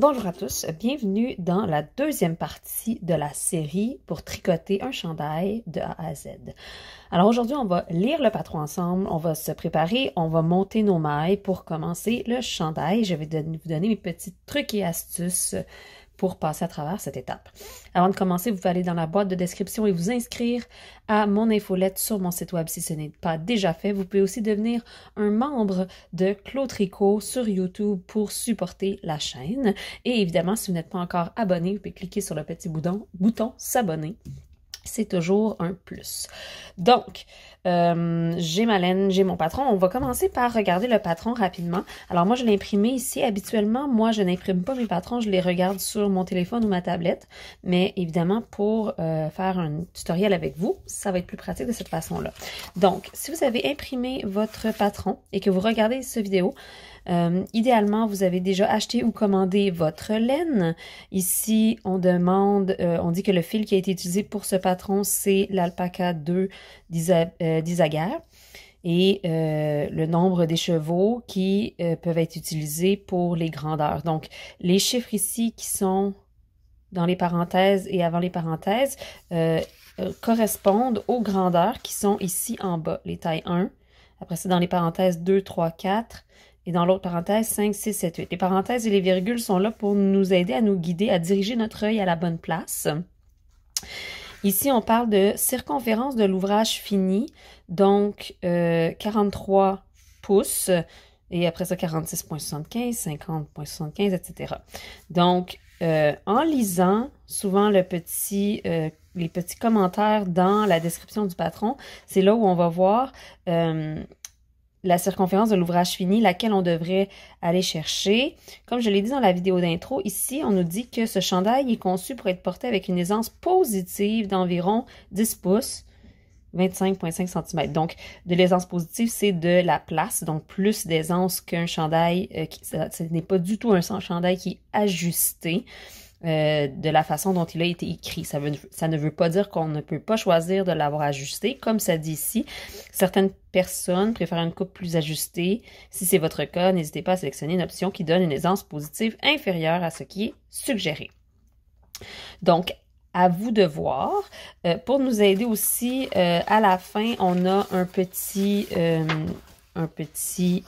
Bonjour à tous, bienvenue dans la deuxième partie de la série pour tricoter un chandail de A à Z. Alors aujourd'hui, on va lire le patron ensemble, on va se préparer, on va monter nos mailles pour commencer le chandail. Je vais vous donner mes petits trucs et astuces pour passer à travers cette étape. Avant de commencer, vous pouvez aller dans la boîte de description et vous inscrire à mon infolette sur mon site web si ce n'est pas déjà fait. Vous pouvez aussi devenir un membre de Clo Tricot sur YouTube pour supporter la chaîne. Et évidemment, si vous n'êtes pas encore abonné, vous pouvez cliquer sur le petit bouton, bouton s'abonner. C'est toujours un plus. Donc, euh, j'ai ma laine, j'ai mon patron. On va commencer par regarder le patron rapidement. Alors moi, je l'ai imprimé ici. Habituellement, moi, je n'imprime pas mes patrons, je les regarde sur mon téléphone ou ma tablette. Mais évidemment, pour euh, faire un tutoriel avec vous, ça va être plus pratique de cette façon-là. Donc, si vous avez imprimé votre patron et que vous regardez ce vidéo, euh, idéalement, vous avez déjà acheté ou commandé votre laine. Ici, on demande, on dit que le fil qui a été utilisé pour ce patron, c'est l'Alpaca 2 d'Isabelle euh, d'Isagère et euh, le nombre des chevaux qui euh, peuvent être utilisés pour les grandeurs. Donc, les chiffres ici qui sont dans les parenthèses et avant les parenthèses correspondent aux grandeurs qui sont ici en bas, les tailles 1. Après c'est dans les parenthèses 2, 3, 4. Et dans l'autre parenthèse, 5, 6, 7, 8. Les parenthèses et les virgules sont là pour nous aider à nous guider, à diriger notre œil à la bonne place. Ici, on parle de circonférence de l'ouvrage fini, donc euh, 43 pouces, et après ça 46.75, 50.75, etc. Donc, euh, en lisant souvent le petit, euh, les petits commentaires dans la description du patron, c'est là où on va voir euh, la circonférence de l'ouvrage fini, laquelle on devrait aller chercher. Comme je l'ai dit dans la vidéo d'intro, ici, on nous dit que ce chandail est conçu pour être porté avec une aisance positive d'environ 10 pouces, 25,5 cm. Donc, de l'aisance positive, c'est de la place, donc plus d'aisance qu'un chandail. Euh, qui, ce n'est pas du tout un chandail qui est ajusté. Euh, de la façon dont il a été écrit. Ça, ça ne veut pas dire qu'on ne peut pas choisir de l'avoir ajusté. Comme ça dit ici, certaines personnes préfèrent une coupe plus ajustée. Si c'est votre cas, n'hésitez pas à sélectionner une option qui donne une aisance positive inférieure à ce qui est suggéré. Donc, à vous de voir. Euh, pour nous aider aussi, euh, à la fin, on a un petit, un petit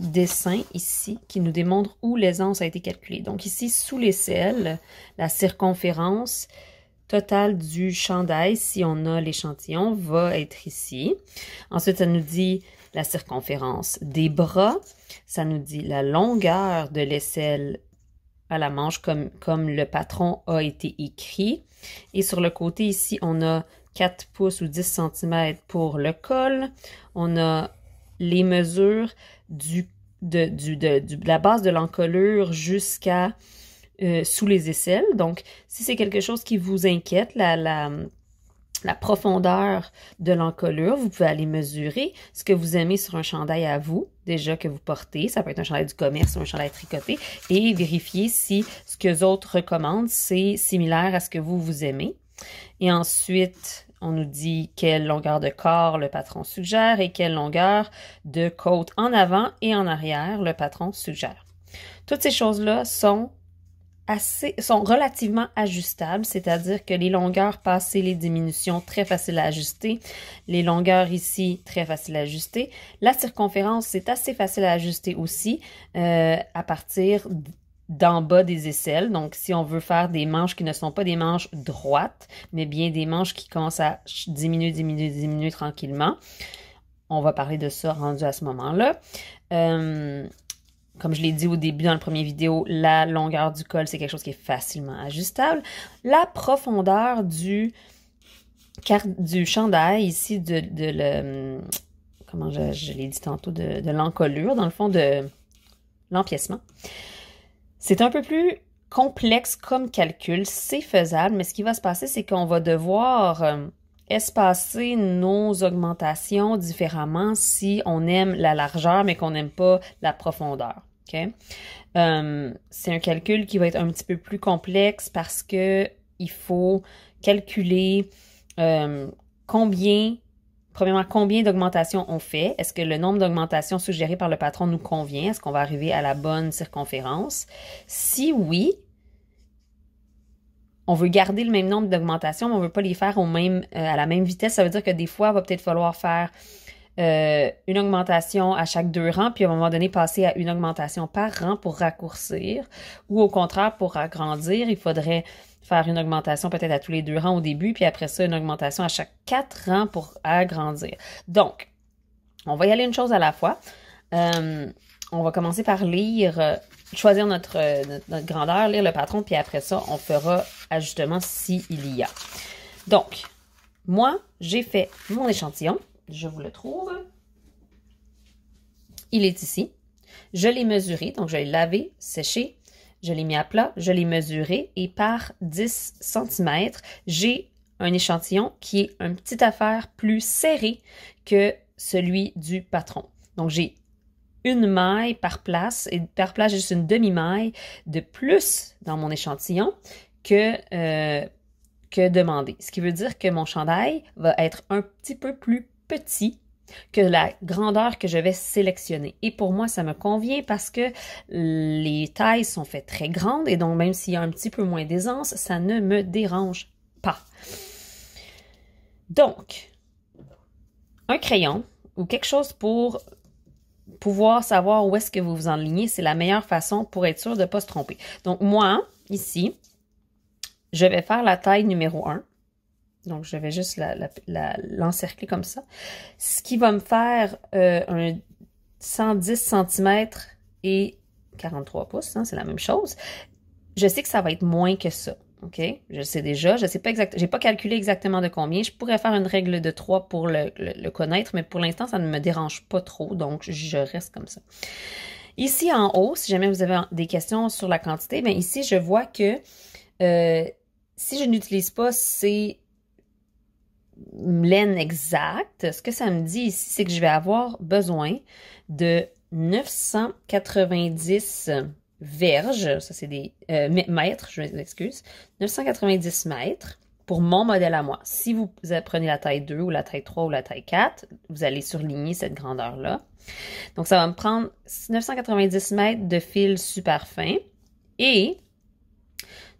dessin ici qui nous démontre où l'aisance a été calculée. Donc ici, sous l'aisselle, la circonférence totale du chandail, si on a l'échantillon, va être ici. Ensuite, ça nous dit la circonférence des bras. Ça nous dit la longueur de l'aisselle à la manche comme, comme le patron a été écrit. Et sur le côté ici, on a 4 pouces ou 10 cm pour le col. On a les mesures du, de, du, de, la base de l'encolure jusqu'à euh, sous les aisselles. Donc, si c'est quelque chose qui vous inquiète, la, la profondeur de l'encolure, vous pouvez aller mesurer ce que vous aimez sur un chandail à vous, déjà que vous portez. Ça peut être un chandail du commerce ou un chandail tricoté, et vérifier si ce que les autres recommandent, c'est similaire à ce que vous, vous aimez. Et ensuite, on nous dit quelle longueur de corps le patron suggère et quelle longueur de côte en avant et en arrière le patron suggère. Toutes ces choses-là sont assez, sont relativement ajustables, c'est-à-dire que les longueurs passées, les diminutions, très faciles à ajuster. Les longueurs ici, très faciles à ajuster. La circonférence, c'est assez facile à ajuster aussi euh, à partir d'en bas des aisselles. Donc, si on veut faire des manches qui ne sont pas des manches droites, mais bien des manches qui commencent à diminuer, diminuer, diminuer tranquillement. On va parler de ça rendu à ce moment-là. Euh, comme je l'ai dit au début dans la première vidéo, la longueur du col, c'est quelque chose qui est facilement ajustable. La profondeur du, du chandail, ici, de, le... Comment je, l'ai dit tantôt, de l'encolure, dans le fond, de l'empiècement. C'est un peu plus complexe comme calcul, c'est faisable, mais ce qui va se passer, c'est qu'on va devoir euh, espacer nos augmentations différemment si on aime la largeur, mais qu'on n'aime pas la profondeur. Euh, c'est un calcul qui va être un petit peu plus complexe parce que il faut calculer euh, combien premièrement, combien d'augmentations on fait? Est-ce que le nombre d'augmentations suggérées par le patron nous convient? Est-ce qu'on va arriver à la bonne circonférence? Si oui, on veut garder le même nombre d'augmentations, mais on ne veut pas les faire au même, euh, à la même vitesse. Ça veut dire que des fois, il va peut-être falloir faire euh, une augmentation à chaque deux rangs, puis à un moment donné, passer à une augmentation par rang pour raccourcir, ou au contraire, pour agrandir, il faudrait faire une augmentation peut-être à tous les deux rangs au début, puis après ça, une augmentation à chaque quatre rangs pour agrandir. Donc, on va y aller une chose à la fois. Euh, on va commencer par lire, euh, choisir euh, notre, grandeur, lire le patron, puis après ça, on fera ajustement s'il y a. Donc, moi, j'ai fait mon échantillon. Je vous le trouve. Il est ici. Je l'ai mesuré, donc je l'ai lavé, séché, je l'ai mis à plat, je l'ai mesuré et par 10 cm, j'ai un échantillon qui est un petit affaire plus serré que celui du patron. Donc j'ai une maille par place et par place j'ai juste une demi-maille de plus dans mon échantillon que, euh, que demandé. Ce qui veut dire que mon chandail va être un petit peu plus petit que la grandeur que je vais sélectionner. Et pour moi, ça me convient parce que les tailles sont faites très grandes et donc même s'il y a un petit peu moins d'aisance, ça ne me dérange pas. Donc, un crayon ou quelque chose pour pouvoir savoir où est-ce que vous vous enlignez, c'est la meilleure façon pour être sûr de ne pas se tromper. Donc moi, ici, je vais faire la taille numéro 1 donc, je vais juste l'encercler comme ça. Ce qui va me faire euh, un 110 cm et 43 pouces, hein, c'est la même chose. Je sais que ça va être moins que ça. OK? Je sais déjà. Je sais pas exactement. J'ai pas calculé exactement de combien. Je pourrais faire une règle de 3 pour le, connaître, mais pour l'instant, ça ne me dérange pas trop. Donc, je reste comme ça. Ici en haut, si jamais vous avez des questions sur la quantité, bien ici, je vois que euh, si je n'utilise pas ces laine exacte, ce que ça me dit ici, c'est que je vais avoir besoin de 990 verges, ça c'est des euh, mètres, je m'excuse, 990 mètres pour mon modèle à moi. Si vous prenez la taille 2 ou la taille 3 ou la taille 4, vous allez surligner cette grandeur-là. Donc ça va me prendre 990 mètres de fil super fin et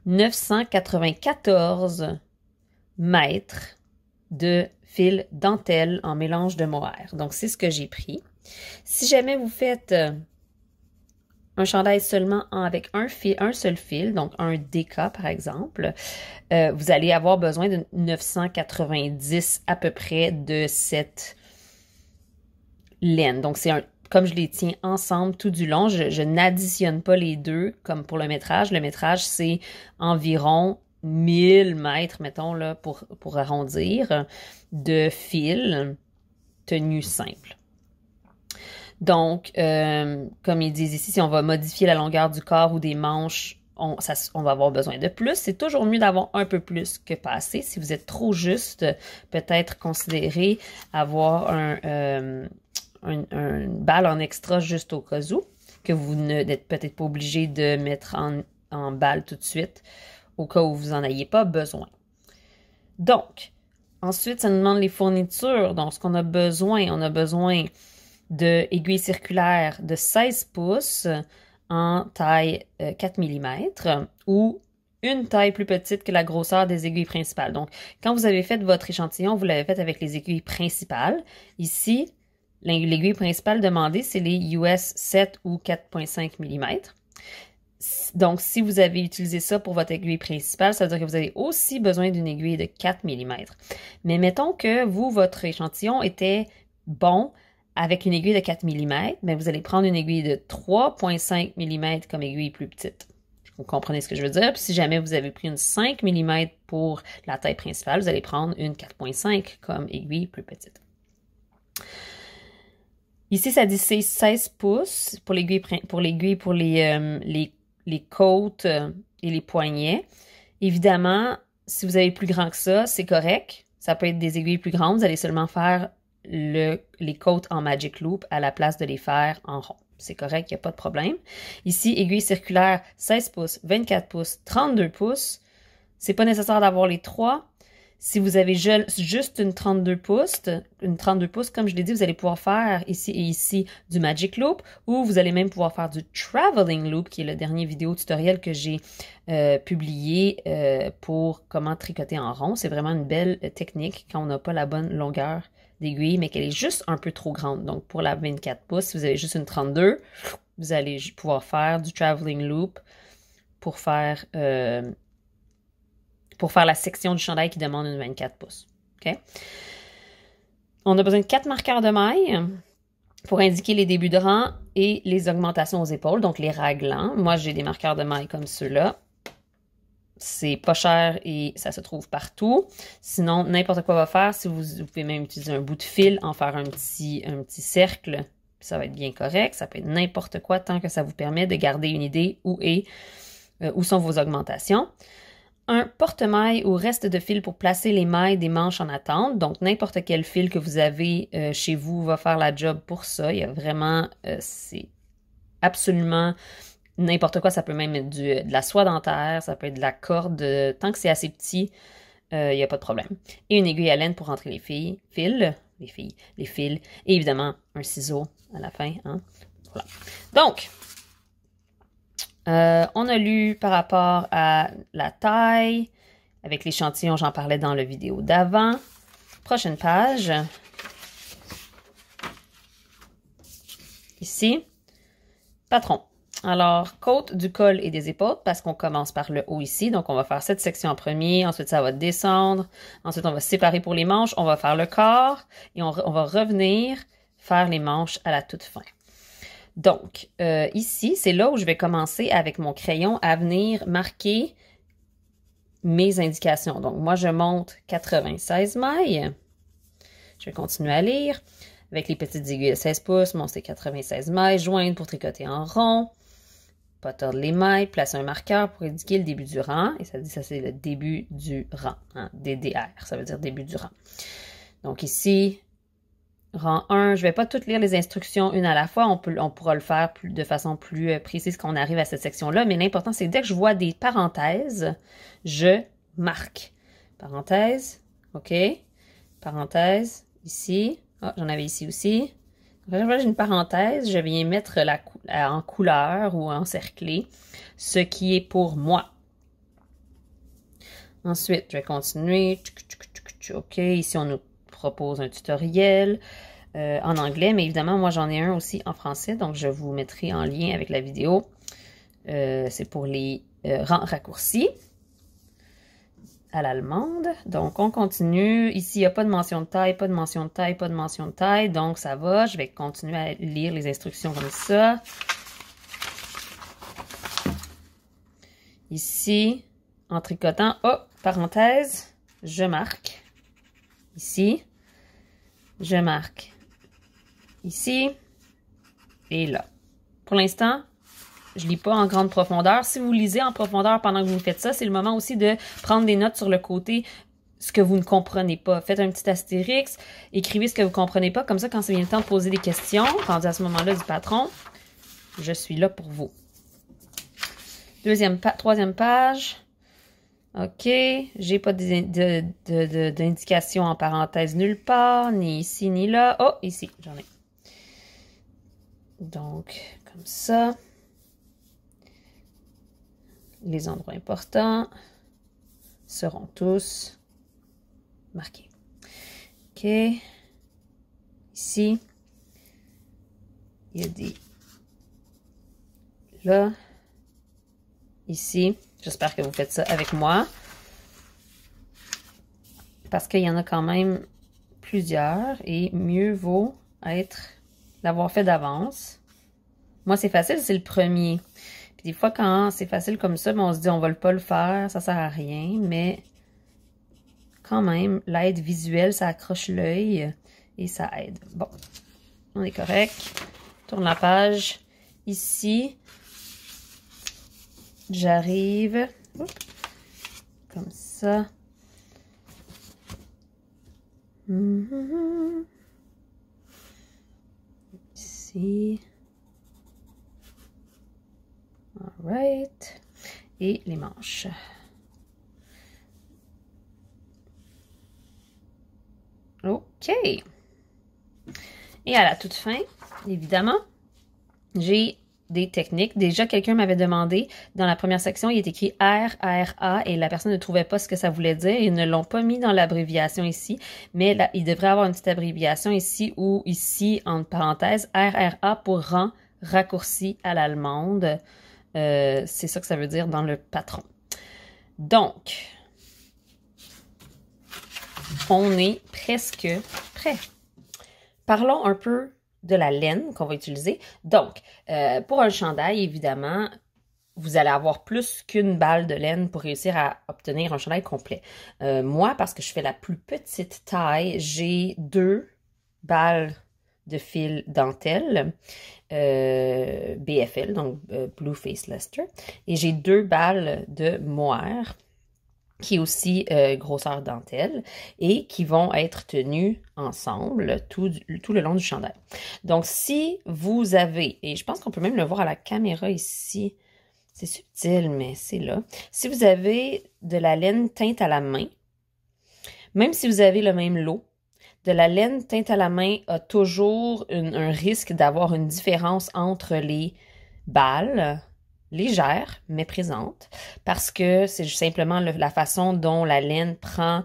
994 mètres de fil dentelle en mélange de mohair. Donc, c'est ce que j'ai pris. Si jamais vous faites euh, un chandail seulement avec un, fil, un seul fil, donc un DK par exemple, euh, vous allez avoir besoin de 990 à peu près de cette laine. Donc, c'est un, comme je les tiens ensemble tout du long, je n'additionne pas les deux comme pour le métrage. Le métrage, c'est environ 1000 mètres, mettons, là, pour, pour arrondir, de fil tenu simple. Donc, euh, comme ils disent ici, si on va modifier la longueur du corps ou des manches, on, on va avoir besoin de plus. C'est toujours mieux d'avoir un peu plus que pas Si vous êtes trop juste, peut-être considérer avoir euh, un, balle en extra juste au cas où, que vous n'êtes peut-être pas obligé de mettre en, en balle tout de suite au cas où vous n'en ayez pas besoin. Donc, ensuite, ça nous demande les fournitures. Donc, ce qu'on a besoin, on a besoin d'aiguilles circulaires de 16 pouces en taille 4 euh, mm ou une taille plus petite que la grosseur des aiguilles principales. Donc, quand vous avez fait votre échantillon, vous l'avez fait avec les aiguilles principales. Ici, l'aiguille principale demandée, c'est les US 7 ou 4.5 mm. Donc, si vous avez utilisé ça pour votre aiguille principale, ça veut dire que vous avez aussi besoin d'une aiguille de 4 mm. Mais mettons que vous, votre échantillon était bon avec une aiguille de 4 mm, mais vous allez prendre une aiguille de 3,5 mm comme aiguille plus petite. Vous comprenez ce que je veux dire. si jamais vous avez pris une 5 mm pour la taille principale, vous allez prendre une 4.5 comme aiguille plus petite. Ici, ça dit 16 pouces pour l'aiguille pour, pour les, euh, les les côtes euh, et les poignets. Évidemment, si vous avez plus grand que ça, c'est correct. Ça peut être des aiguilles plus grandes. Vous allez seulement faire les côtes en magic loop à la place de les faire en rond. C'est correct, il n'y a pas de problème. Ici, aiguille circulaire 16 pouces, 24 pouces, 32 pouces. C'est pas nécessaire d'avoir les trois, si vous avez juste une 32 pouces, une 32 pouces, comme je l'ai dit, vous allez pouvoir faire ici et ici du Magic Loop ou vous allez même pouvoir faire du Traveling Loop, qui est le dernier vidéo tutoriel que j'ai euh, publié euh, pour comment tricoter en rond. C'est vraiment une belle euh, technique quand on n'a pas la bonne longueur d'aiguille, mais qu'elle est juste un peu trop grande. Donc, pour la 24 pouces, si vous avez juste une 32, vous allez pouvoir faire du Traveling Loop pour faire pour faire la section du chandail qui demande une 24 pouces. On a besoin de quatre marqueurs de maille pour indiquer les débuts de rang et les augmentations aux épaules, donc les raglans. Hein. Moi, j'ai des marqueurs de maille comme ceux-là. C'est pas cher et ça se trouve partout. Sinon, n'importe quoi va faire. Si vous, pouvez même utiliser un bout de fil, en faire un petit, un petit cercle, ça va être bien correct. Ça peut être n'importe quoi tant que ça vous permet de garder une idée où, est, euh, où sont vos augmentations un porte-maille ou reste de fil pour placer les mailles des manches en attente. Donc, n'importe quel fil que vous avez euh, chez vous va faire la job pour ça. Il y a vraiment, euh, c'est absolument n'importe quoi. Ça peut même être euh, de la soie dentaire, ça peut être de la corde. tant que c'est assez petit, il n'y a pas de problème. Et une aiguille à laine pour rentrer les fils, les filles, les fils. Et évidemment, un ciseau à la fin. Hein? Voilà. Donc, euh, on a lu par rapport à la taille. Avec l'échantillon, j'en parlais dans le vidéo d'avant. Prochaine page. Ici. Patron. Alors, côte du col et des épaules, parce qu'on commence par le haut ici. Donc, on va faire cette section en premier. Ensuite, ça va descendre. Ensuite, on va séparer pour les manches. On va faire le corps. Et on va revenir faire les manches à la toute fin. Donc, euh, ici, c'est là où je vais commencer avec mon crayon à venir marquer mes indications. Donc, moi, je monte 96 mailles. Je vais continuer à lire. Avec les petites aiguilles de 16 pouces, Montez 96 mailles, joindre pour tricoter en rond, pas tordre les mailles, placer un marqueur pour indiquer le début du rang. Et ça dit ça, c'est le début du rang, hein, DDR, ça veut dire début du rang. Donc ici, rang 1. Je vais pas toutes lire les instructions une à la fois. On, pourra le faire de façon plus euh, précise quand on arrive à cette section-là. Mais l'important, c'est dès que je vois des parenthèses, je marque. Parenthèse, OK. Parenthèse, ici. Ah, j'en avais ici aussi. je vois une parenthèse, je viens mettre euh, en couleur ou encercler ce qui est pour moi. Ensuite, je vais continuer. OK, ici on nous propose un tutoriel euh, en anglais, mais évidemment, moi, j'en ai un aussi en français, donc je vous mettrai en lien avec la vidéo. Euh, c'est pour les euh, raccourcis à l'allemande. Donc, on continue. Ici, il n'y a pas de mention de taille, pas de mention de taille, pas de mention de taille. Donc, ça va. Je vais continuer à lire les instructions comme ça. Ici, en tricotant, oh, parenthèse, je marque. Ici, je marque ici et là. Pour l'instant, je lis pas en grande profondeur. Si vous lisez en profondeur pendant que vous faites ça, c'est le moment aussi de prendre des notes sur le côté ce que vous ne comprenez pas. Faites un petit astérix, écrivez ce que vous ne comprenez pas. Comme ça, quand c'est vient le temps de poser des questions, rendu à ce moment-là du patron, je suis là pour vous. Deuxième pa troisième page. OK, j'ai pas d'indication en parenthèse nulle part, ni ici, ni là. Oh, ici, j'en ai. Donc, comme ça. Les endroits importants seront tous marqués. OK. Ici. Il y a des... Là. Ici. J'espère que vous faites ça avec moi. Parce qu'il y en a quand même plusieurs et mieux vaut être l'avoir fait d'avance. Moi, c'est facile, c'est le premier. Puis des fois, quand c'est facile comme ça, ben, on se dit on va pas le faire, ça sert à rien, mais quand même, l'aide visuelle, ça accroche l'œil et ça aide. Bon, on est correct. Tourne la page. Ici, J'arrive. Comme ça. Mm-hmm. Ici. right. Et les manches. OK. Et à la toute fin, évidemment, j'ai des techniques. Déjà, quelqu'un m'avait demandé, dans la première section, il est écrit RRA et la personne ne trouvait pas ce que ça voulait dire. Ils ne l'ont pas mis dans l'abréviation ici, mais il devrait avoir une petite abréviation ici ou ici, en parenthèse RRA pour rang raccourci à l'allemande. Euh, c'est ça que ça veut dire dans le patron. Donc, on est presque prêt. Parlons un peu de la laine qu'on va utiliser. Donc, euh, pour un chandail, évidemment, vous allez avoir plus qu'une balle de laine pour réussir à obtenir un chandail complet. Euh, moi, parce que je fais la plus petite taille, j'ai deux balles de fil dentelle euh, BFL, donc Blue Face Luster, et j'ai deux balles de moire qui est aussi euh, grosseur dentelle, et qui vont être tenus ensemble tout, le long du chandail. Donc, si vous avez, et je pense qu'on peut même le voir à la caméra ici, c'est subtil, mais c'est là. Si vous avez de la laine teinte à la main, même si vous avez le même lot, de la laine teinte à la main a toujours un risque d'avoir une différence entre les balles légère, mais présente, parce que c'est simplement la façon dont la laine prend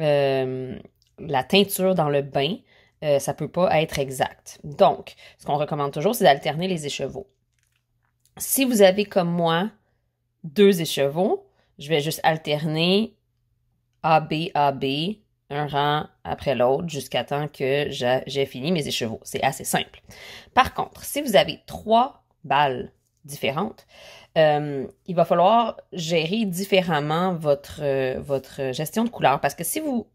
euh, la teinture dans le bain. Euh, ça ne peut pas être exact. Donc, ce qu'on recommande toujours, c'est d'alterner les échevaux. Si vous avez comme moi deux échevaux, je vais juste alterner b a b un rang après l'autre jusqu'à temps que j'ai fini mes échevaux. C'est assez simple. Par contre, si vous avez trois balles différente, euh, il va falloir gérer différemment votre, euh, votre gestion de couleur parce que si vous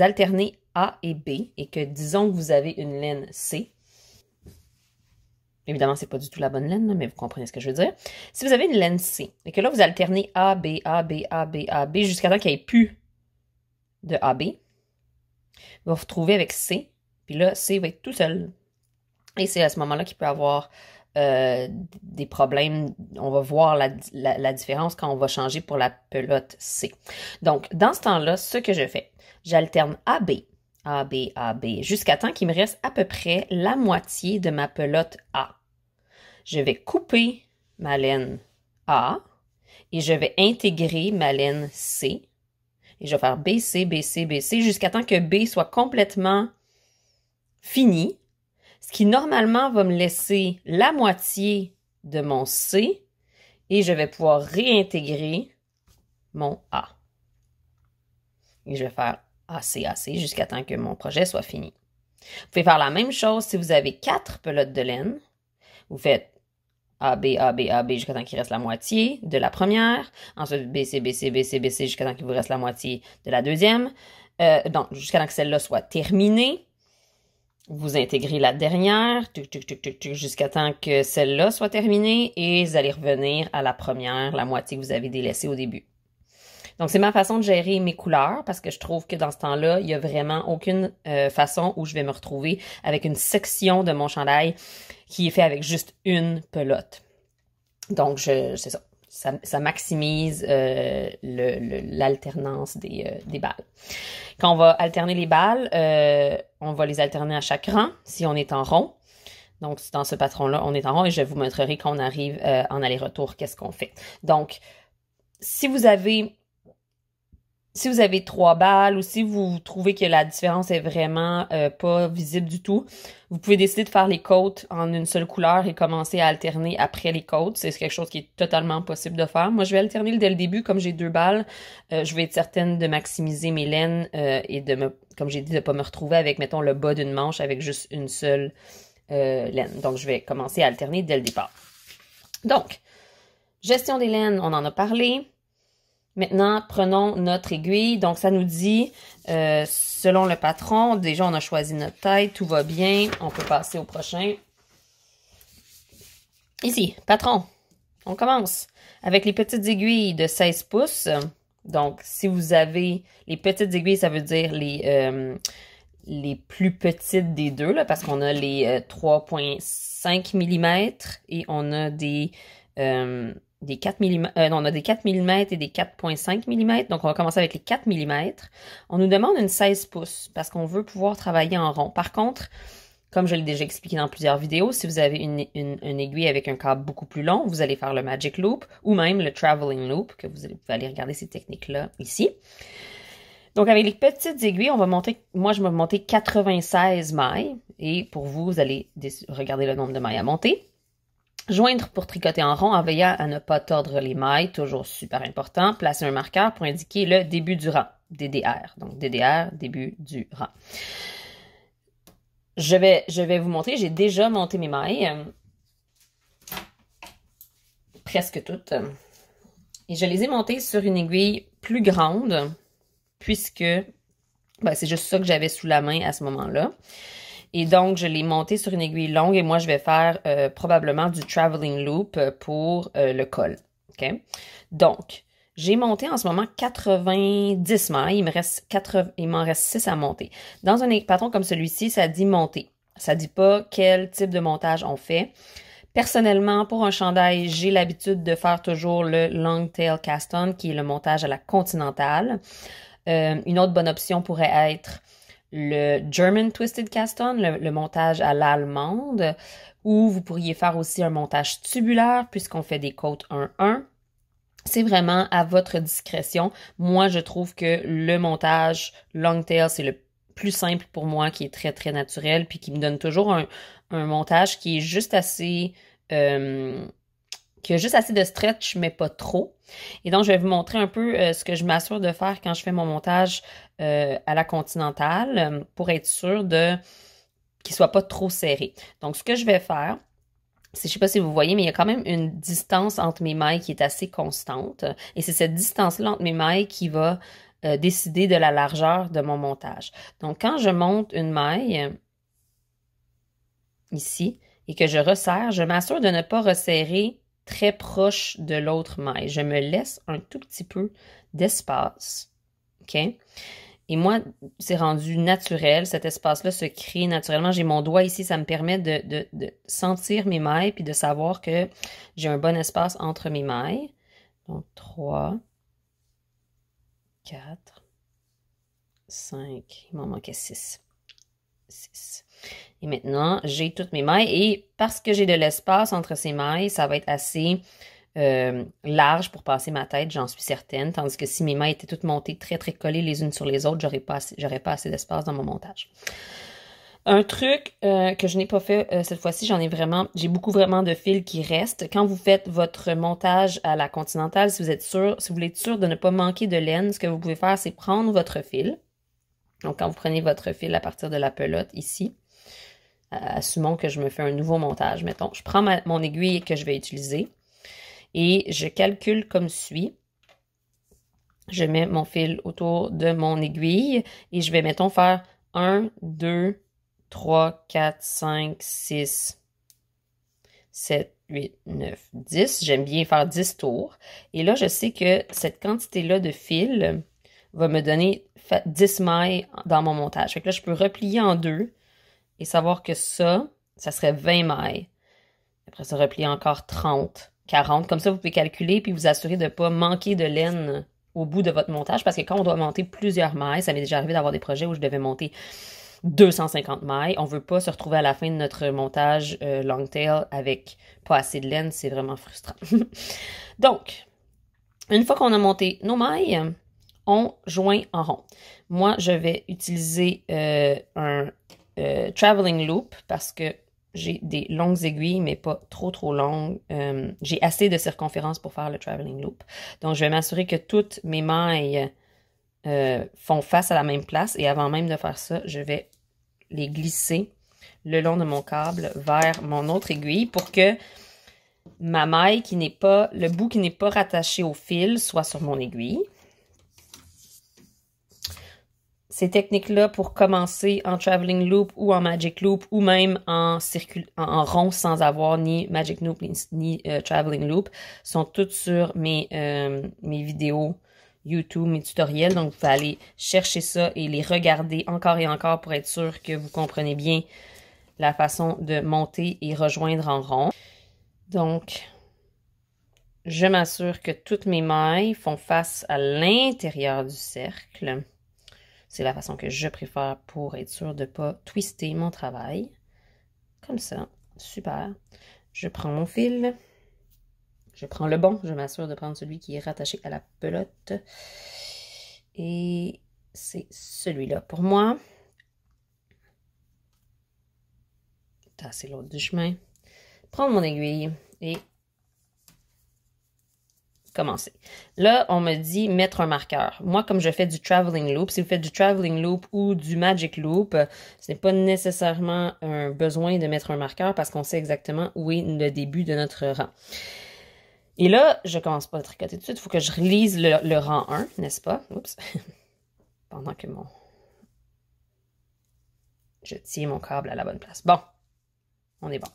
alternez A et B et que disons que vous avez une laine C, évidemment c'est pas du tout la bonne laine, mais vous comprenez ce que je veux dire. Si vous avez une laine C et que là vous alternez A, B, A, B, A, B, A, B jusqu'à temps qu'il n'y ait plus de A, B, vous vous retrouvez avec C, puis là C va être tout seul. Et c'est à ce moment-là qu'il peut avoir euh, des problèmes, on va voir la, différence quand on va changer pour la pelote C. Donc, dans ce temps-là, ce que je fais, j'alterne AB, AB, AB, jusqu'à temps qu'il me reste à peu près la moitié de ma pelote A. Je vais couper ma laine A et je vais intégrer ma laine C. Et je vais faire BC, BC, BC jusqu'à temps que B soit complètement fini qui normalement va me laisser la moitié de mon C et je vais pouvoir réintégrer mon A. Et je vais faire AC, AC jusqu'à temps que mon projet soit fini. Vous pouvez faire la même chose si vous avez quatre pelotes de laine. Vous faites AB, AB, AB jusqu'à temps qu'il reste la moitié de la première. Ensuite, BC, BC, BC, BC jusqu'à temps qu'il vous reste la moitié de la deuxième. donc, euh, jusqu'à temps que celle-là soit terminée vous intégrez la dernière jusqu'à temps que celle-là soit terminée et vous allez revenir à la première, la moitié que vous avez délaissée au début. Donc, c'est ma façon de gérer mes couleurs parce que je trouve que dans ce temps-là, il n'y a vraiment aucune euh, façon où je vais me retrouver avec une section de mon chandail qui est fait avec juste une pelote. Donc, c'est ça ça, maximise euh, l'alternance euh, des, balles. Quand on va alterner les balles, euh, on va les alterner à chaque rang si on est en rond. Donc, dans ce patron-là, on est en rond et je vous montrerai quand on arrive euh, en aller-retour qu'est-ce qu'on fait. Donc, si vous avez si vous avez trois balles ou si vous trouvez que la différence est vraiment euh, pas visible du tout, vous pouvez décider de faire les côtes en une seule couleur et commencer à alterner après les côtes. C'est quelque chose qui est totalement possible de faire. Moi, je vais alterner dès le début. Comme j'ai deux balles, euh, je vais être certaine de maximiser mes laines euh, et de me, comme j'ai dit, de pas me retrouver avec, mettons, le bas d'une manche avec juste une seule laine. Donc, je vais commencer à alterner dès le départ. Donc, gestion des laines, on en a parlé. Maintenant, prenons notre aiguille. Donc, ça nous dit, euh, selon le patron, déjà, on a choisi notre taille, tout va bien, on peut passer au prochain. Ici, patron. On commence avec les petites aiguilles de 16 pouces. Donc, si vous avez les petites aiguilles, ça veut dire les, euh, les plus petites des deux, là, parce qu'on a les 3.5 euh, mm et on a des des 4 mm, euh, on a des 4 mm et des 4.5 mm. Donc, on va commencer avec les 4 mm. On nous demande une 16 pouces parce qu'on veut pouvoir travailler en rond. Par contre, comme je l'ai déjà expliqué dans plusieurs vidéos, si vous avez une, aiguille avec un câble beaucoup plus long, vous allez faire le Magic Loop ou même le Traveling Loop, que vous allez, regarder ces techniques-là ici. Donc, avec les petites aiguilles, on va monter, moi, je vais monter 96 mailles. Et pour vous, vous allez regarder le nombre de mailles à monter. Joindre pour tricoter en rond en veillant à ne pas tordre les mailles, toujours super important. Placer un marqueur pour indiquer le début du rang, DDR. Donc DDR, début du rang. Je vais, je vais vous montrer, j'ai déjà monté mes mailles. Euh, presque toutes. Et je les ai montées sur une aiguille plus grande, puisque ben, c'est juste ça que j'avais sous la main à ce moment-là. Et donc, je l'ai monté sur une aiguille longue et moi, je vais faire euh, probablement du traveling loop euh, pour euh, le col. Donc, j'ai monté en ce moment 90 mailles. Il me reste 80, il m'en reste 6 à monter. Dans un patron comme celui-ci, ça dit monter. Ça dit pas quel type de montage on fait. Personnellement, pour un chandail, j'ai l'habitude de faire toujours le long tail cast on, qui est le montage à la continentale. une autre bonne option pourrait être le German Twisted Caston, le, montage à l'allemande, ou vous pourriez faire aussi un montage tubulaire puisqu'on fait des côtes 1-1. C'est vraiment à votre discrétion. Moi, je trouve que le montage long tail, c'est le plus simple pour moi, qui est très, très naturel, puis qui me donne toujours un, un montage qui est juste assez... Euh, qu'il a juste assez de stretch, mais pas trop. Et donc, je vais vous montrer un peu euh, ce que je m'assure de faire quand je fais mon montage euh, à la continentale euh, pour être sûr de qu'il soit pas trop serré. Donc, ce que je vais faire, je ne sais pas si vous voyez, mais il y a quand même une distance entre mes mailles qui est assez constante. Et c'est cette distance-là entre mes mailles qui va décider de la largeur de mon montage. Donc, quand je monte une maille ici et que je resserre, je m'assure de ne pas resserrer très proche de l'autre maille. Je me laisse un tout petit peu d'espace. OK? Et moi, c'est rendu naturel. Cet espace-là se crée naturellement. J'ai mon doigt ici, ça me permet de, sentir mes mailles puis de savoir que j'ai un bon espace entre mes mailles. Donc, 3, 4, 5, il m'en manquait 6. 6. Et maintenant, j'ai toutes mes mailles et parce que j'ai de l'espace entre ces mailles, ça va être assez euh, large pour passer ma tête, j'en suis certaine. Tandis que si mes mailles étaient toutes montées très très collées les unes sur les autres, j'aurais pas pas assez d'espace dans mon montage. Un truc euh, que je n'ai pas fait euh, cette fois-ci, j'en ai vraiment, j'ai beaucoup vraiment de fil qui restent. Quand vous faites votre montage à la continentale, si vous êtes sûr, si vous voulez être sûr de ne pas manquer de laine, ce que vous pouvez faire, c'est prendre votre fil. Donc quand vous prenez votre fil à partir de la pelote ici, euh, assumons que je me fais un nouveau montage, mettons. Je prends mon aiguille que je vais utiliser et je calcule comme suit. Je mets mon fil autour de mon aiguille et je vais, mettons, faire 1, 2, 3, 4, 5, 6, 7, 8, 9, 10. J'aime bien faire 10 tours. Et là, je sais que cette quantité-là de fil va me donner 10 mailles dans mon montage. Fait que là, je peux replier en deux et savoir que ça, ça serait 20 mailles. Après ça, replie encore 30, 40. Comme ça, vous pouvez calculer puis vous assurer de ne pas manquer de laine au bout de votre montage parce que quand on doit monter plusieurs mailles, ça m'est déjà arrivé d'avoir des projets où je devais monter 250 mailles. On ne veut pas se retrouver à la fin de notre montage euh, long tail avec pas assez de laine, c'est vraiment frustrant. Donc, une fois qu'on a monté nos mailles, on joint en rond. Moi, je vais utiliser euh, un euh, traveling loop parce que j'ai des longues aiguilles, mais pas trop trop longues. Euh, j'ai assez de circonférence pour faire le traveling loop. Donc, je vais m'assurer que toutes mes mailles euh, font face à la même place. Et avant même de faire ça, je vais les glisser le long de mon câble vers mon autre aiguille pour que ma maille qui n'est pas, le bout qui n'est pas rattaché au fil soit sur mon aiguille ces techniques-là pour commencer en traveling loop ou en magic loop ou même en, circul en, rond sans avoir ni magic loop ni, euh, traveling loop sont toutes sur mes, euh, mes vidéos YouTube, mes tutoriels. Donc, vous pouvez aller chercher ça et les regarder encore et encore pour être sûr que vous comprenez bien la façon de monter et rejoindre en rond. Donc, je m'assure que toutes mes mailles font face à l'intérieur du cercle. C'est la façon que je préfère pour être sûr de ne pas twister mon travail. Comme ça, super. Je prends mon fil. Je prends le bon. Je m'assure de prendre celui qui est rattaché à la pelote. Et c'est celui-là pour moi. C'est l'autre du chemin. prends mon aiguille et commencer. Là, on me dit mettre un marqueur. Moi, comme je fais du traveling loop, si vous faites du traveling loop ou du magic loop, ce n'est pas nécessairement un besoin de mettre un marqueur parce qu'on sait exactement où est le début de notre rang. Et là, je commence pas à tricoter tout de suite. Il faut que je relise le, rang 1, n'est-ce pas? Oups. Pendant que mon... Je tiens mon câble à la bonne place. Bon. On est bon.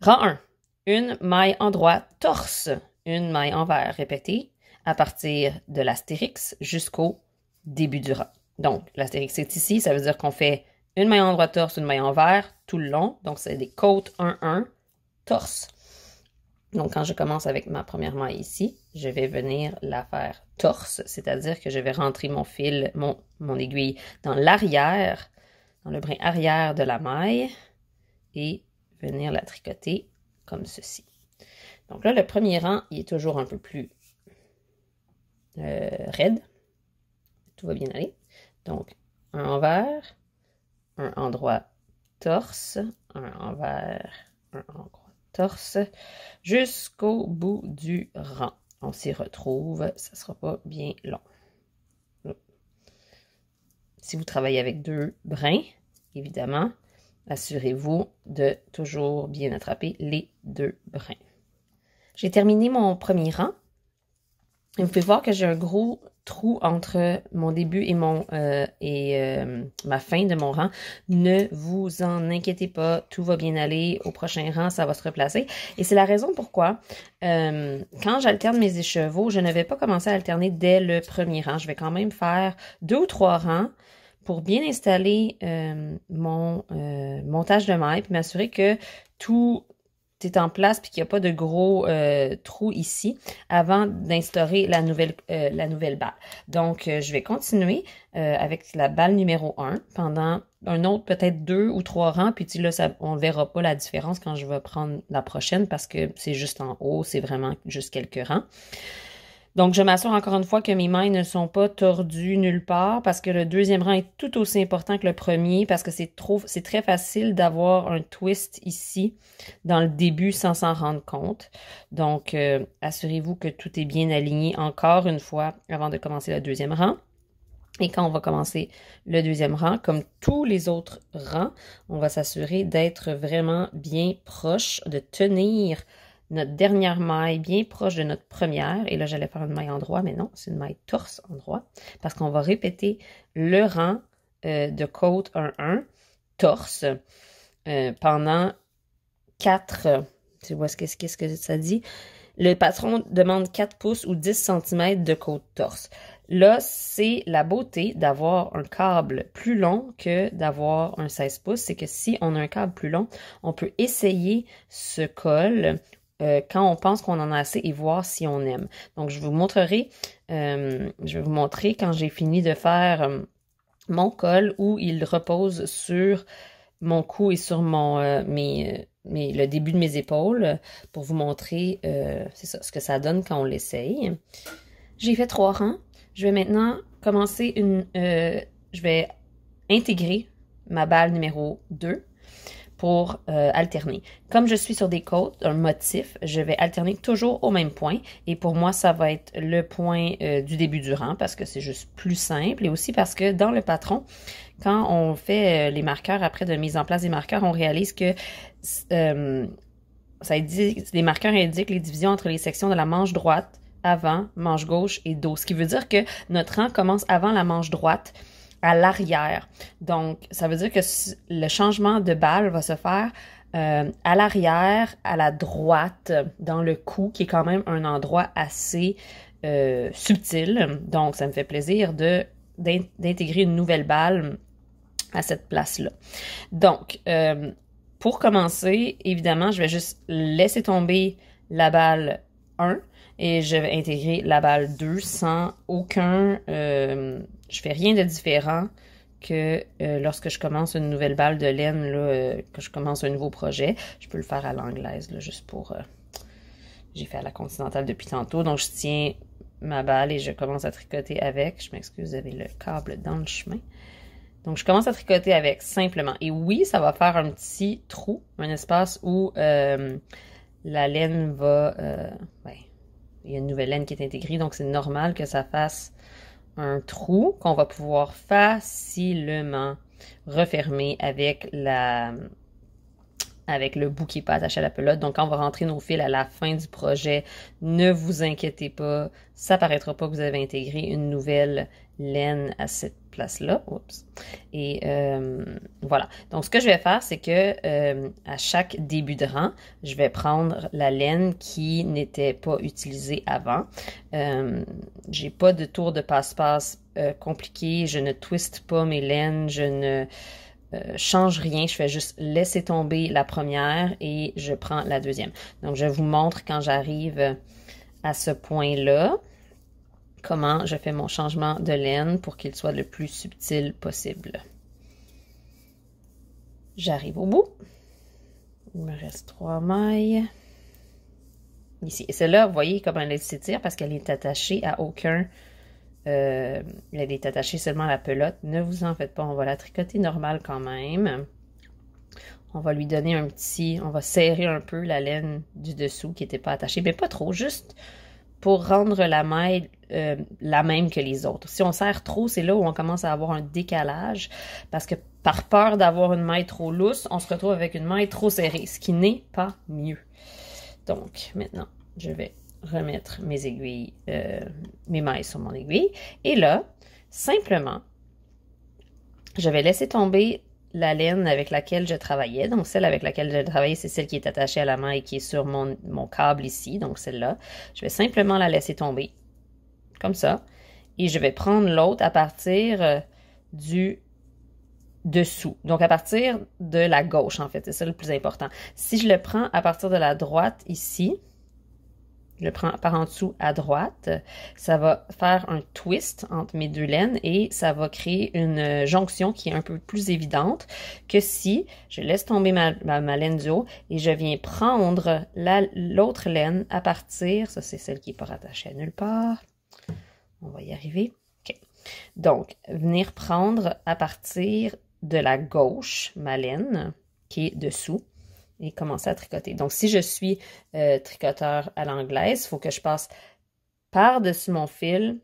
Rang 1. Une maille en droit torse une maille envers répétée à partir de l'astérix jusqu'au début du rang. Donc, l'astérix est ici, ça veut dire qu'on fait une maille en droit torse, une maille envers tout le long. Donc, c'est des côtes 1-1, torse. Donc, quand je commence avec ma première maille ici, je vais venir la faire torse, c'est-à-dire que je vais rentrer mon fil, mon, mon aiguille dans l'arrière, dans le brin arrière de la maille et venir la tricoter comme ceci. Donc là, le premier rang, il est toujours un peu plus euh, raide. Tout va bien aller. Donc, un envers, un endroit torse, un envers, un endroit torse, jusqu'au bout du rang. On s'y retrouve, ça ne sera pas bien long. Si vous travaillez avec deux brins, évidemment, assurez-vous de toujours bien attraper les deux brins. J'ai terminé mon premier rang. vous pouvez voir que j'ai un gros trou entre mon début et, mon, euh, et euh, ma fin de mon rang. Ne vous en inquiétez pas, tout va bien aller. Au prochain rang, ça va se replacer. Et c'est la raison pourquoi, euh, quand j'alterne mes échevaux, je ne vais pas commencer à alterner dès le premier rang. Je vais quand même faire deux ou trois rangs pour bien installer mon montage de maille, et m'assurer que tout est en place puis qu'il n'y a pas de gros trou euh, trous ici avant d'instaurer la, nouvelle euh, la nouvelle balle. Donc, euh, je vais continuer avec la balle numéro 1 pendant un autre, peut-être deux ou trois rangs, puis là, on ne verra pas la différence quand je vais prendre la prochaine parce que c'est juste en haut, c'est vraiment juste quelques rangs. Donc, je m'assure encore une fois que mes mailles ne sont pas tordues nulle part parce que le deuxième rang est tout aussi important que le premier parce que c'est trop, c'est très facile d'avoir un twist ici dans le début sans s'en rendre compte. Donc, euh, assurez-vous que tout est bien aligné encore une fois avant de commencer le deuxième rang. Et quand on va commencer le deuxième rang, comme tous les autres rangs, on va s'assurer d'être vraiment bien proche, de tenir notre dernière maille bien proche de notre première. Et là, j'allais faire une maille en droit, mais non, c'est une maille torse en droit. Parce qu'on va répéter le rang euh, de côte 1-1, torse, euh, pendant 4... Tu vois qu'est-ce que ça dit? Le patron demande 4 pouces ou 10 cm de côte torse. Là, c'est la beauté d'avoir un câble plus long que d'avoir un 16 pouces. C'est que si on a un câble plus long, on peut essayer ce col euh, quand on pense qu'on en a assez et voir si on aime. Donc, je vous montrerai, euh, je vais vous montrer quand j'ai fini de faire euh, mon col où il repose sur mon cou et sur mon mes, le début de mes épaules pour vous montrer ce que ça donne quand on l'essaye. J'ai fait trois rangs. Je vais maintenant commencer une... je vais intégrer ma balle numéro 2 pour euh, alterner. Comme je suis sur des côtes, un motif, je vais alterner toujours au même point. Et pour moi, ça va être le point euh, du début du rang parce que c'est juste plus simple. Et aussi parce que dans le patron, quand on fait euh, les marqueurs, après de mise en place des marqueurs, on réalise que ça les marqueurs indiquent les divisions entre les sections de la manche droite, avant, manche gauche et dos. Ce qui veut dire que notre rang commence avant la manche droite à l'arrière. Donc, ça veut dire que le changement de balle va se faire euh, à l'arrière, à la droite, dans le cou, qui est quand même un endroit assez euh, subtil. Donc, ça me fait plaisir de d'intégrer une nouvelle balle à cette place-là. Donc, euh, pour commencer, évidemment, je vais juste laisser tomber la balle 1 et je vais intégrer la balle 2 sans aucun je fais rien de différent que euh, lorsque je commence une nouvelle balle de laine, là, euh, que je commence un nouveau projet, je peux le faire à l'anglaise, juste pour... Euh, j'ai fait à la continentale depuis tantôt, donc je tiens ma balle et je commence à tricoter avec. Je m'excuse, vous avez le câble dans le chemin. Donc, je commence à tricoter avec, simplement. Et oui, ça va faire un petit trou, un espace où la laine va... Ben, il y a une nouvelle laine qui est intégrée, donc c'est normal que ça fasse un trou qu'on va pouvoir facilement refermer avec la avec le bout qui n'est pas attaché à la pelote. Donc, quand on va rentrer nos fils à la fin du projet, ne vous inquiétez pas, ça paraîtra pas que vous avez intégré une nouvelle laine à cette place-là. Et euh, voilà. Donc, ce que je vais faire, c'est que euh, à chaque début de rang, je vais prendre la laine qui n'était pas utilisée avant. Euh, J'ai pas de tour de passe-passe euh, compliqué. Je ne twiste pas mes laines. Je ne change rien. Je fais juste laisser tomber la première et je prends la deuxième. Donc, je vous montre quand j'arrive à ce point-là comment je fais mon changement de laine pour qu'il soit le plus subtil possible. J'arrive au bout. Il me reste trois mailles. Ici. Et celle-là, vous voyez comment elle s'étire parce qu'elle est attachée à aucun... Euh, elle est attachée seulement à la pelote. Ne vous en faites pas, on va la tricoter normale quand même. On va lui donner un petit... On va serrer un peu la laine du dessous qui n'était pas attachée, mais pas trop, juste pour rendre la maille euh, la même que les autres. Si on serre trop, c'est là où on commence à avoir un décalage parce que par peur d'avoir une maille trop lousse, on se retrouve avec une maille trop serrée, ce qui n'est pas mieux. Donc maintenant, je vais remettre mes aiguilles, euh, mes mailles sur mon aiguille. Et là, simplement, je vais laisser tomber la laine avec laquelle je travaillais. Donc, celle avec laquelle je travaillais, c'est celle qui est attachée à la maille qui est sur mon câble ici. Donc, celle-là. Je vais simplement la laisser tomber comme ça. Et je vais prendre l'autre à partir euh, du dessous. Donc à partir de la gauche, en fait. C'est ça le plus important. Si je le prends à partir de la droite ici, je le prends par en dessous à droite, ça va faire un twist entre mes deux laines et ça va créer une euh, jonction qui est un peu plus évidente que si je laisse tomber ma, laine du haut et je viens prendre l'autre laine à partir, ça c'est celle qui n'est pas rattachée à nulle part, on va y arriver. Donc, venir prendre à partir de la gauche ma laine qui est dessous et commencer à tricoter. Donc, si je suis euh, tricoteur à l'anglaise, il faut que je passe par-dessus mon fil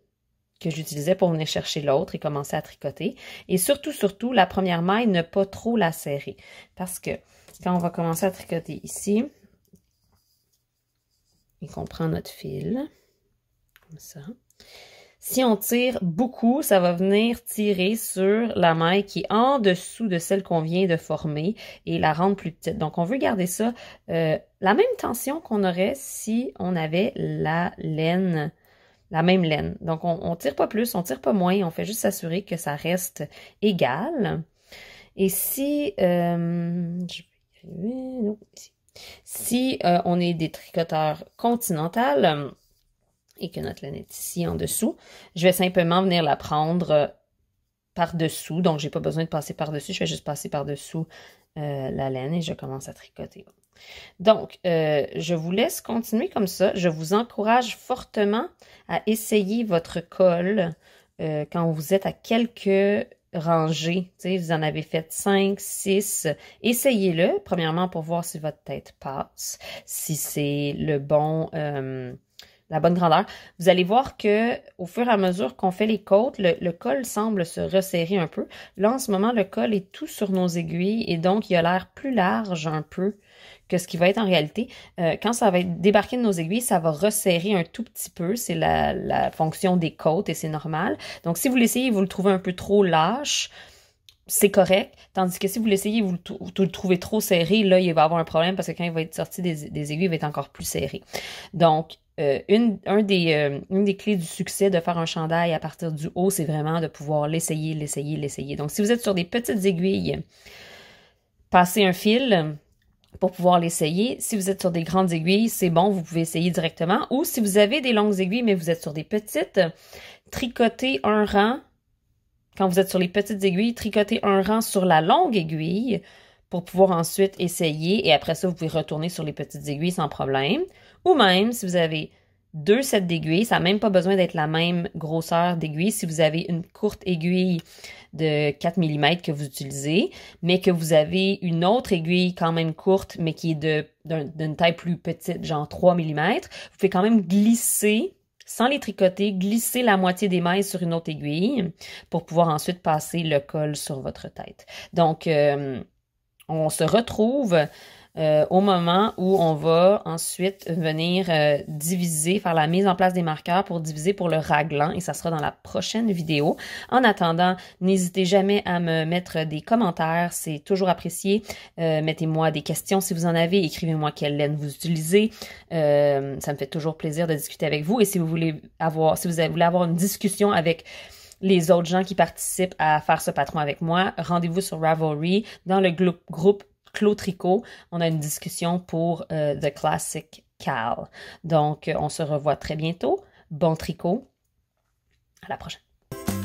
que j'utilisais pour venir chercher l'autre et commencer à tricoter. Et surtout, surtout, la première maille, ne pas trop la serrer. Parce que quand on va commencer à tricoter ici, et qu'on prend notre fil, comme ça, si on tire beaucoup, ça va venir tirer sur la maille qui est en dessous de celle qu'on vient de former et la rendre plus petite. Donc, on veut garder ça euh, la même tension qu'on aurait si on avait la laine, la même laine. Donc, on, ne tire pas plus, on tire pas moins, on fait juste s'assurer que ça reste égal. Et si... Euh, si euh, on est des tricoteurs continentales, et que notre laine est ici en dessous. Je vais simplement venir la prendre euh, par-dessous, donc j'ai pas besoin de passer par-dessus, je vais juste passer par-dessous euh, la laine et je commence à tricoter. Donc, euh, je vous laisse continuer comme ça. Je vous encourage fortement à essayer votre col quand vous êtes à quelques rangées. vous en avez fait 5, 6. Essayez-le, premièrement, pour voir si votre tête passe, si c'est le bon la bonne grandeur, vous allez voir que au fur et à mesure qu'on fait les côtes, le, col semble se resserrer un peu. Là, en ce moment, le col est tout sur nos aiguilles et donc il a l'air plus large un peu que ce qui va être en réalité. Euh, quand ça va être débarqué de nos aiguilles, ça va resserrer un tout petit peu. C'est la, fonction des côtes et c'est normal. Donc, si vous l'essayez, vous le trouvez un peu trop lâche, c'est correct. Tandis que si vous l'essayez, vous, le, vous le trouvez trop serré, là, il va avoir un problème parce que quand il va être sorti des, des aiguilles, il va être encore plus serré. Donc, euh, une, des, euh, une des clés du succès de faire un chandail à partir du haut, c'est vraiment de pouvoir l'essayer, l'essayer, l'essayer. Donc, si vous êtes sur des petites aiguilles, passez un fil pour pouvoir l'essayer. Si vous êtes sur des grandes aiguilles, c'est bon, vous pouvez essayer directement. Ou si vous avez des longues aiguilles, mais vous êtes sur des petites, tricotez un rang. Quand vous êtes sur les petites aiguilles, tricotez un rang sur la longue aiguille pour pouvoir ensuite essayer. Et après ça, vous pouvez retourner sur les petites aiguilles sans problème. Ou même, si vous avez deux sets d'aiguilles, ça n'a même pas besoin d'être la même grosseur d'aiguille. Si vous avez une courte aiguille de 4 mm que vous utilisez, mais que vous avez une autre aiguille quand même courte, mais qui est d'une taille plus petite, genre 3 mm, vous pouvez quand même glisser, sans les tricoter, glisser la moitié des mailles sur une autre aiguille pour pouvoir ensuite passer le col sur votre tête. Donc, euh, on se retrouve euh, au moment où on va ensuite venir euh, diviser, faire la mise en place des marqueurs pour diviser pour le raglan et ça sera dans la prochaine vidéo. En attendant, n'hésitez jamais à me mettre des commentaires, c'est toujours apprécié. Euh, mettez-moi des questions si vous en avez, écrivez-moi quelle laine vous utilisez. ça me fait toujours plaisir de discuter avec vous et si vous voulez avoir, si vous voulez avoir une discussion avec les autres gens qui participent à faire ce patron avec moi, rendez-vous sur Ravelry dans le groupe Clos Tricot, on a une discussion pour euh, The Classic Cal. Donc, euh, on se revoit très bientôt. Bon tricot. À la prochaine.